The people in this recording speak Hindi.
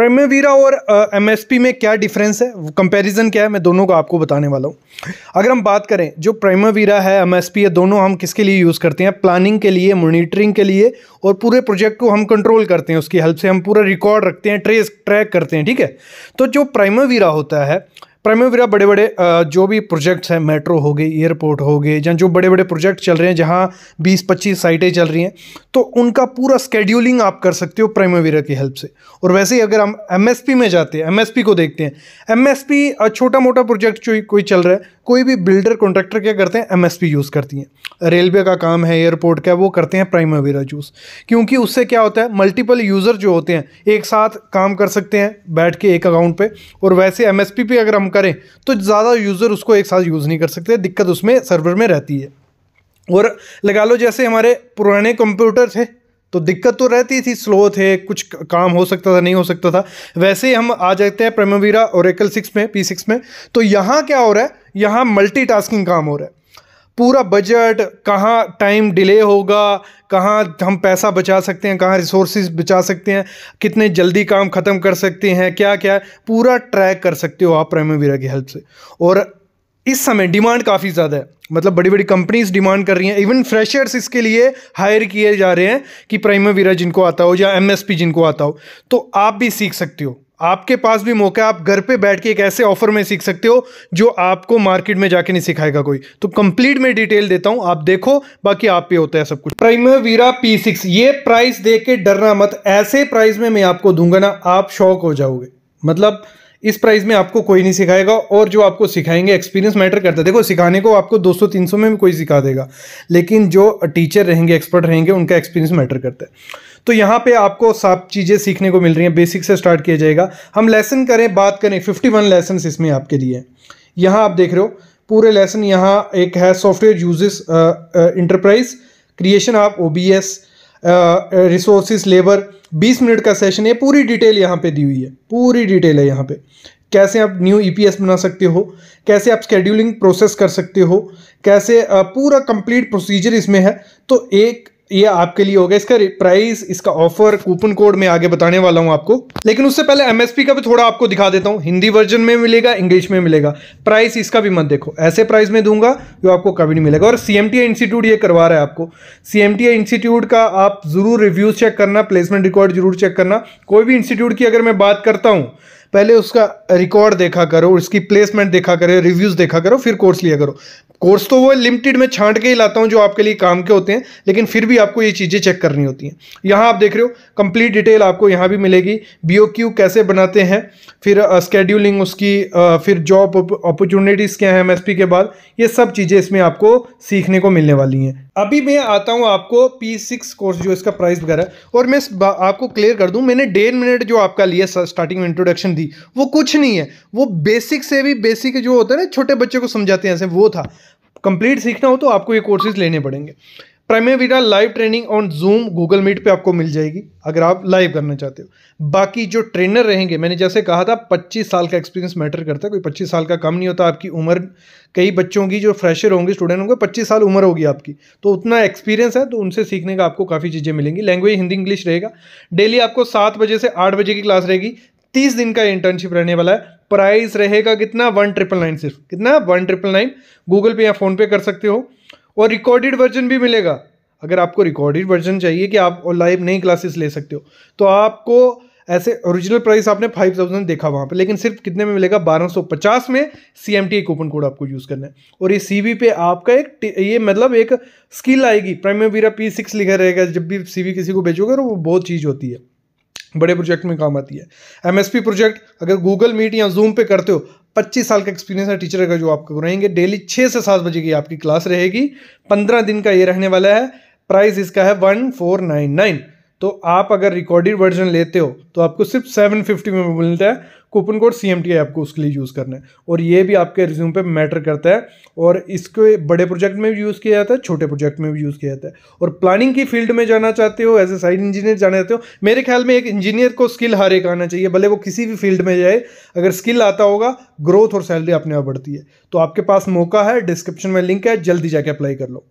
प्राइमवीरा और एमएसपी uh, में क्या डिफरेंस है कंपैरिजन क्या है मैं दोनों को आपको बताने वाला हूँ अगर हम बात करें जो प्राइमवीरा है एमएसपी है दोनों हम किसके लिए यूज़ करते हैं प्लानिंग के लिए मोनिटरिंग के लिए और पूरे प्रोजेक्ट को हम कंट्रोल करते हैं उसकी हेल्प से हम पूरा रिकॉर्ड रखते हैं ट्रेस ट्रैक करते हैं ठीक है तो जो प्राइमवीरा होता है प्राइम वीरा बड़े बड़े जो भी प्रोजेक्ट्स हैं मेट्रो हो गए एयरपोर्ट हो गए या जो बड़े बड़े प्रोजेक्ट चल रहे हैं जहाँ बीस पच्चीस साइटें चल रही हैं तो उनका पूरा स्केड्यूलिंग आप कर सकते हो प्राइम की हेल्प से और वैसे ही अगर हम एम में जाते हैं एम को देखते हैं एम छोटा मोटा प्रोजेक्ट जो कोई चल रहा है कोई भी बिल्डर कॉन्ट्रैक्टर क्या करते हैं एम यूज़ करती हैं रेलवे का काम है एयरपोर्ट का वो करते हैं प्राइमावेरा यूज़ क्योंकि उससे क्या होता है मल्टीपल यूज़र जो होते हैं एक साथ काम कर सकते हैं बैठ के एक अकाउंट पे और वैसे एम एस पे अगर हम करें तो ज़्यादा यूज़र उसको एक साथ यूज़ नहीं कर सकते दिक्कत उसमें सर्वर में रहती है और लगा लो जैसे हमारे पुराने कंप्यूटर थे तो दिक्कत तो रहती थी स्लो थे कुछ काम हो सकता था नहीं हो सकता था वैसे ही हम आ जाते हैं प्रेमवीरा एकल सिक्स में पी सिक्स में तो यहाँ क्या हो रहा है यहाँ मल्टीटास्किंग काम हो रहा है पूरा बजट कहाँ टाइम डिले होगा कहाँ हम पैसा बचा सकते हैं कहाँ रिसोर्सेज बचा सकते हैं कितने जल्दी काम ख़त्म कर सकते हैं क्या क्या पूरा ट्रैक कर सकते हो आप प्रेमवीरा की हेल्प से और इस समय डिमांड काफ़ी ज़्यादा है मतलब बड़ी बड़ी कंपनीज डिमांड कर रही हैं इवन फ्रेशर्स इसके लिए हायर किए जा रहे हैं कि प्राइमावीरा जिनको आता हो या एमएसपी जिनको आता हो तो आप भी सीख सकते हो आपके पास भी मौका है आप घर पे बैठ के एक ऐसे ऑफर में सीख सकते हो जो आपको मार्केट में जाके नहीं सिखाएगा कोई तो कंप्लीट में डिटेल देता हूं आप देखो बाकी आप पे होता है सब कुछ प्राइमवीरा पी सिक्स ये प्राइस देख के डरना मत ऐसे प्राइस में मैं आपको दूंगा ना आप शौक हो जाओगे मतलब इस प्राइस में आपको कोई नहीं सिखाएगा और जो आपको सिखाएंगे एक्सपीरियंस मैटर करता है देखो सिखाने को आपको 200-300 में भी कोई सिखा देगा लेकिन जो टीचर रहेंगे एक्सपर्ट रहेंगे उनका एक्सपीरियंस मैटर करता है तो यहाँ पे आपको सब चीज़ें सीखने को मिल रही हैं बेसिक से स्टार्ट किया जाएगा हम लेसन करें बात करें फिफ्टी वन लेसन इसमें आपके लिए यहाँ आप देख रहे हो पूरे लेसन यहाँ एक है software uses enterprise creation of O B S resources labour 20 minute का सेशन है पूरी डिटेल यहाँ पे दी हुई है पूरी डिटेल है यहाँ पे कैसे आप न्यू ईपीएस e बना सकते हो कैसे आप स्केड्यूलिंग प्रोसेस कर सकते हो कैसे पूरा कंप्लीट प्रोसीजर इसमें है तो एक ये आपके लिए होगा इसका प्राइस इसका ऑफर कूपन कोड मैं आगे बताने वाला हूँ आपको लेकिन उससे पहले एमएसपी का भी थोड़ा आपको दिखा देता हूँ हिंदी वर्जन में मिलेगा इंग्लिश में मिलेगा प्राइस इसका भी मत देखो ऐसे प्राइस में दूंगा जो आपको कभी नहीं मिलेगा और सी इंस्टीट्यूट ये करवा रहा है आपको सी इंस्टीट्यूट का आप जरूर रिव्यूज चेक करना प्लेसमेंट रिकॉर्ड जरूर चेक करना कोई भी इंस्टीट्यूट की अगर मैं बात करता हूँ पहले उसका रिकॉर्ड देखा करो उसकी प्लेसमेंट देखा करो रिव्यूज़ देखा करो फिर कोर्स लिया करो कोर्स तो वो लिमिटेड में छांट के ही लाता हूँ जो आपके लिए काम के होते हैं लेकिन फिर भी आपको ये चीज़ें चेक करनी होती हैं यहाँ आप देख रहे हो कंप्लीट डिटेल आपको यहाँ भी मिलेगी बी कैसे बनाते हैं फिर स्केड्यूलिंग uh, उसकी uh, फिर जॉब अपॉर्चुनिटीज़ क्या है एम के बाद ये सब चीज़ें इसमें आपको सीखने को मिलने वाली हैं अभी मैं आता हूँ आपको पी सिक्स कोर्स जो इसका प्राइस वगैरह और मैं आपको क्लियर कर दूँ मैंने डेढ़ मिनट जो आपका लिया स्टार्टिंग में इंट्रोडक्शन दी वो कुछ नहीं है वो बेसिक से भी बेसिक जो होता है ना छोटे बच्चे को समझाते हैं ऐसे वो था कंप्लीट सीखना हो तो आपको ये कोर्सेज लेने पड़ेंगे Primavera live training on Zoom Google Meet पे आपको मिल जाएगी अगर आप लाइव करना चाहते हो बाकी जो ट्रेनर रहेंगे मैंने जैसे कहा था 25 साल का एक्सपीरियंस मैटर करता है कोई 25 साल का कम नहीं होता आपकी उम्र कई बच्चों की जो फ्रेशर होंगे स्टूडेंट होंगे 25 साल उम्र होगी आपकी तो उतना एक्सपीरियंस है तो उनसे सीखने का आपको काफ़ी चीज़ें मिलेंगी लैंग्वेज हिंदी इंग्लिश रहेगा डेली आपको सात बजे से आठ बजे की क्लास रहेगी तीस दिन का इंटर्नशिप रहने वाला है प्राइस रहेगा कितना वन ट्रिपल नाइन सिर्फ कितना वन ट्रिपल नाइन गूगल पे या फ़ोन पे कर सकते हो और रिकॉर्डेड वर्जन भी मिलेगा अगर आपको रिकॉर्डेड वर्जन चाहिए कि आप लाइव नई क्लासेस ले सकते हो तो आपको ऐसे ओरिजिनल प्राइस आपने फाइव थाउजेंड देखा वहाँ पे लेकिन सिर्फ कितने में मिलेगा बारह सौ पचास में C M T coupon code आपको यूज़ करना है और ये सी वी पे आपका एक ये मतलब एक स्किल आएगी वीरा पी सिक्स लिखा रहेगा जब भी सी वी किसी को भेजोगे तो वो बहुत चीज़ होती है बड़े प्रोजेक्ट में काम आती है एमएसपी प्रोजेक्ट अगर गूगल मीट या जूम पे करते हो 25 साल का एक्सपीरियंस है टीचर का जो आपको रहेंगे डेली छः से सात बजे की आपकी क्लास रहेगी पंद्रह दिन का ये रहने वाला है प्राइस इसका है वन फोर नाइन नाइन तो आप अगर रिकॉर्डेड वर्जन लेते हो तो आपको सिर्फ सेवन फिफ्टी में मिलता है coupon code C M T आपको उसके लिए यूज़ करना है और ये भी आपके रिज्यूम पे मैटर करता है और इसको बड़े प्रोजेक्ट में भी यूज़ किया जाता है छोटे प्रोजेक्ट में भी यूज़ किया जाता है और प्लानिंग की फील्ड में जाना चाहते हो एज ए साइड इंजीनियर जाना चाहते हो मेरे ख्याल में एक इंजीनियर को स्किल हर एक आना चाहिए भले वो किसी भी फील्ड में जाए अगर स्किल आता होगा ग्रोथ और सैलरी अपने आप बढ़ती है तो आपके पास मौका है डिस्क्रिप्शन में लिंक है जल्दी जाके अप्लाई कर लो